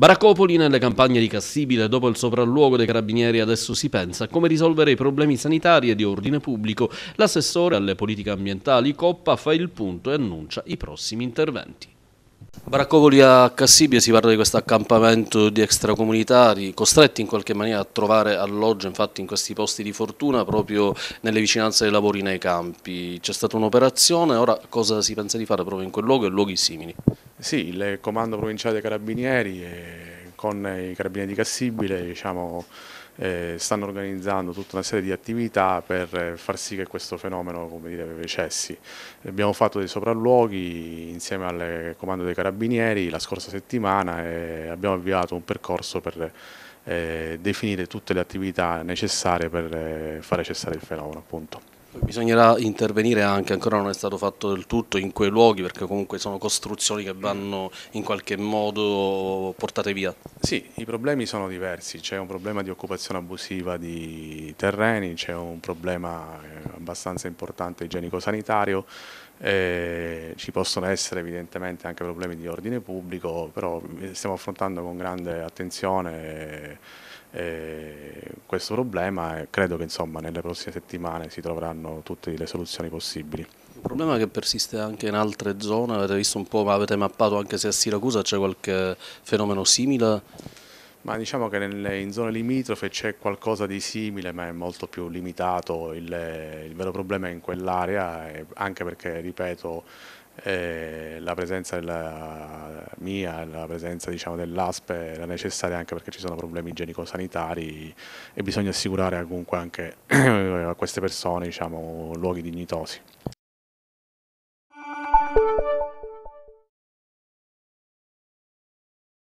Baraccopoli nelle campagne di Cassibile, dopo il sopralluogo dei carabinieri adesso si pensa a come risolvere i problemi sanitari e di ordine pubblico. L'assessore alle politiche ambientali Coppa fa il punto e annuncia i prossimi interventi. Baraccovoli a Cassibia si parla di questo accampamento di extracomunitari costretti in qualche maniera a trovare alloggio infatti in questi posti di fortuna proprio nelle vicinanze dei lavori nei campi. C'è stata un'operazione, ora cosa si pensa di fare proprio in quel luogo e luoghi simili? Sì, il comando provinciale dei carabinieri con i carabinieri di Cassibile diciamo, eh, stanno organizzando tutta una serie di attività per eh, far sì che questo fenomeno dire, cessi. Abbiamo fatto dei sopralluoghi insieme al comando dei carabinieri la scorsa settimana e abbiamo avviato un percorso per eh, definire tutte le attività necessarie per eh, fare cessare il fenomeno. Appunto. Bisognerà intervenire anche, ancora non è stato fatto del tutto, in quei luoghi perché comunque sono costruzioni che vanno in qualche modo portate via. Sì, i problemi sono diversi, c'è un problema di occupazione abusiva di terreni, c'è un problema eh, abbastanza importante igienico-sanitario, eh, ci possono essere evidentemente anche problemi di ordine pubblico, però eh, stiamo affrontando con grande attenzione eh, eh, questo problema e credo che insomma, nelle prossime settimane si troveranno tutte le soluzioni possibili. Un problema che persiste anche in altre zone, avete visto un po', ma avete mappato anche se a Siracusa c'è qualche fenomeno simile? Ma diciamo che nelle, in zone limitrofe c'è qualcosa di simile, ma è molto più limitato. Il, il vero problema è in quell'area, eh, anche perché, ripeto, eh, la presenza della mia, la presenza diciamo, dell'ASPE era necessaria anche perché ci sono problemi igienico-sanitari e bisogna assicurare comunque anche a queste persone diciamo, luoghi dignitosi.